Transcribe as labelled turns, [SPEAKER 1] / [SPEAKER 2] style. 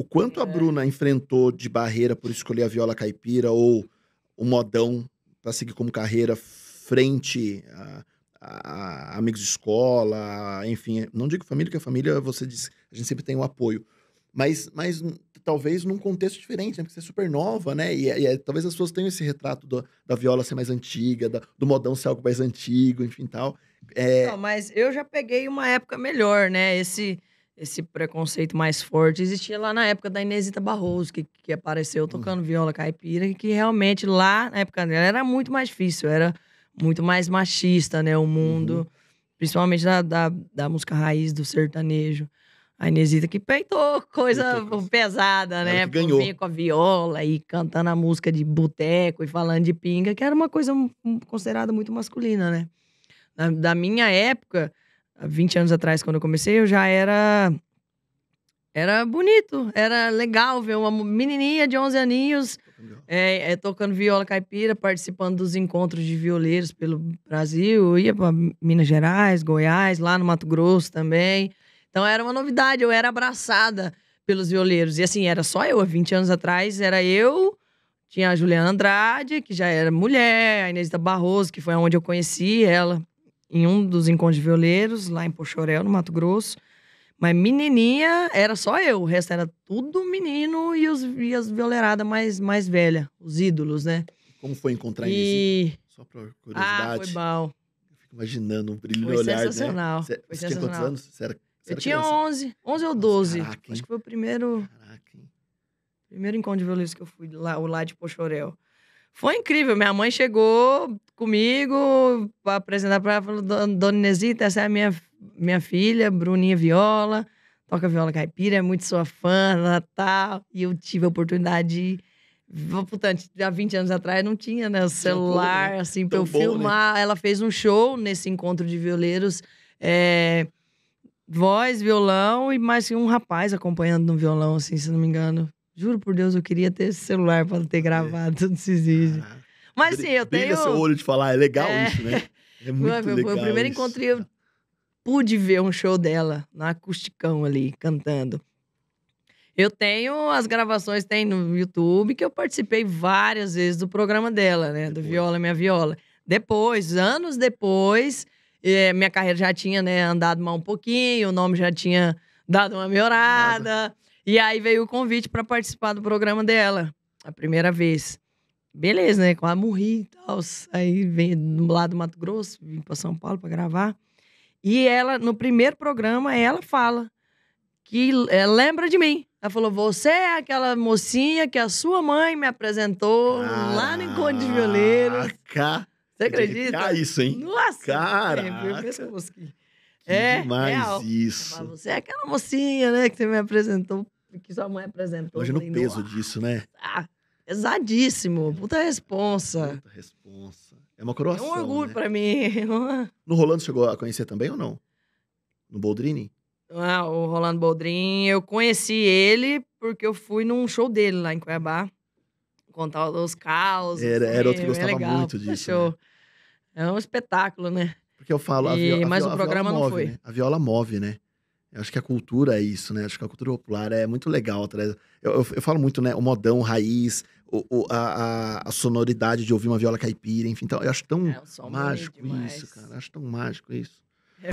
[SPEAKER 1] O quanto a é. Bruna enfrentou de barreira por escolher a viola caipira ou o modão para seguir como carreira frente a, a, a amigos de escola, a, enfim, não digo família, que a família você diz, a gente sempre tem o um apoio, mas, mas talvez num contexto diferente, né? porque você é super nova, né? E, é, e, é, talvez as pessoas tenham esse retrato do, da viola ser mais antiga, da, do modão ser algo mais antigo, enfim, tal. É... Não,
[SPEAKER 2] mas eu já peguei uma época melhor, né? Esse esse preconceito mais forte existia lá na época da Inesita Barroso, que, que apareceu hum. tocando viola caipira, que realmente lá na época dela era muito mais difícil, era muito mais machista, né? O mundo, uhum. principalmente da, da, da, música raiz, do sertanejo. A Inesita que peitou coisa pesada, né, ela né? Ganhou. com a viola e cantando a música de boteco e falando de pinga, que era uma coisa hum, hum, considerada muito masculina, né? da, da minha época 20 anos atrás, quando eu comecei, eu já era. Era bonito, era legal ver uma menininha de 11 aninhos é, é, tocando viola caipira, participando dos encontros de violeiros pelo Brasil. Eu ia para Minas Gerais, Goiás, lá no Mato Grosso também. Então era uma novidade, eu era abraçada pelos violeiros. E assim, era só eu, há 20 anos atrás, era eu, tinha a Juliana Andrade, que já era mulher, a Inês da Barroso, que foi onde eu conheci ela em um dos encontros de violeiros, lá em Pochorel, no Mato Grosso. Mas menininha era só eu, o resto era tudo menino e, os, e as violeiradas mais, mais velha, os ídolos, né? Como foi
[SPEAKER 1] encontrar e... isso? Só por curiosidade. Ah, foi mal. fico imaginando o um brilho foi no olhar, sensacional. né? foi você sensacional. tinha quantos anos? Você era, você eu era tinha criança? 11,
[SPEAKER 2] 11 ou 12. Caraca, Acho que foi o primeiro... Caraca, hein? Primeiro encontro de violeiros que eu fui, lá, o lá de Pochorel. Foi incrível. Minha mãe chegou comigo para apresentar para ela, falou: Dona Inesita, essa é a minha, minha filha, Bruninha Viola, toca viola caipira, é muito sua fã, Tá, E eu tive a oportunidade de. Portanto, há 20 anos atrás não tinha, né? né? celular, assim, para eu bom, né? filmar. Né? Ela fez um show nesse encontro de violeiros. É, voz, violão e mais assim, um rapaz acompanhando no violão, assim, se não me engano. Juro por Deus, eu queria ter esse celular para ter gravado é. todos esses vídeos. Ah, Mas sim, eu tenho. seu olho de
[SPEAKER 1] falar, é legal é... isso, né?
[SPEAKER 2] É muito legal. Foi o primeiro isso. encontro eu pude ver um show dela, na acusticão ali, cantando. Eu tenho as gravações, tem no YouTube, que eu participei várias vezes do programa dela, né? Do Viola Minha Viola. Depois, anos depois, eh, minha carreira já tinha né, andado mal um pouquinho, o nome já tinha dado uma melhorada. Nada. E aí veio o convite para participar do programa dela, a primeira vez. Beleza, né? Quase morri e tal. Aí vem do lado do Mato Grosso, vim para São Paulo para gravar. E ela, no primeiro programa, ela fala que eh, lembra de mim. Ela falou: Você é aquela mocinha que a sua mãe me apresentou Caraca. lá no Encontro de Violeiros.
[SPEAKER 1] Você acredita? Ah, isso, hein? Nossa! É, Cara!
[SPEAKER 2] é, demais real. isso. Falo, você é aquela mocinha, né, que você me apresentou, que sua mãe apresentou. Imagina o peso
[SPEAKER 1] disso, né?
[SPEAKER 2] Ah, pesadíssimo. Puta responsa.
[SPEAKER 1] Puta responsa. É uma coroação. É um orgulho
[SPEAKER 2] né? pra mim. É?
[SPEAKER 1] no Rolando chegou a conhecer também ou não? No Boldrini?
[SPEAKER 2] Ah, o Rolando Boldrini, eu conheci ele porque eu fui num show dele lá em Cuiabá. Contar os caos. Era, era outro que gostava legal, muito disso. Né? É um espetáculo, né? Porque
[SPEAKER 1] eu falo, a, viola, mas a viola, o programa move, não foi. Né? A viola move, né? Eu acho que a cultura é isso, né? acho que a cultura popular é muito legal. Tá eu, eu, eu falo muito, né? O modão, o raiz, o, o, a, a, sonoridade de ouvir uma viola caipira, enfim. Então, eu acho tão é, mágico isso, cara. Eu acho tão mágico isso. É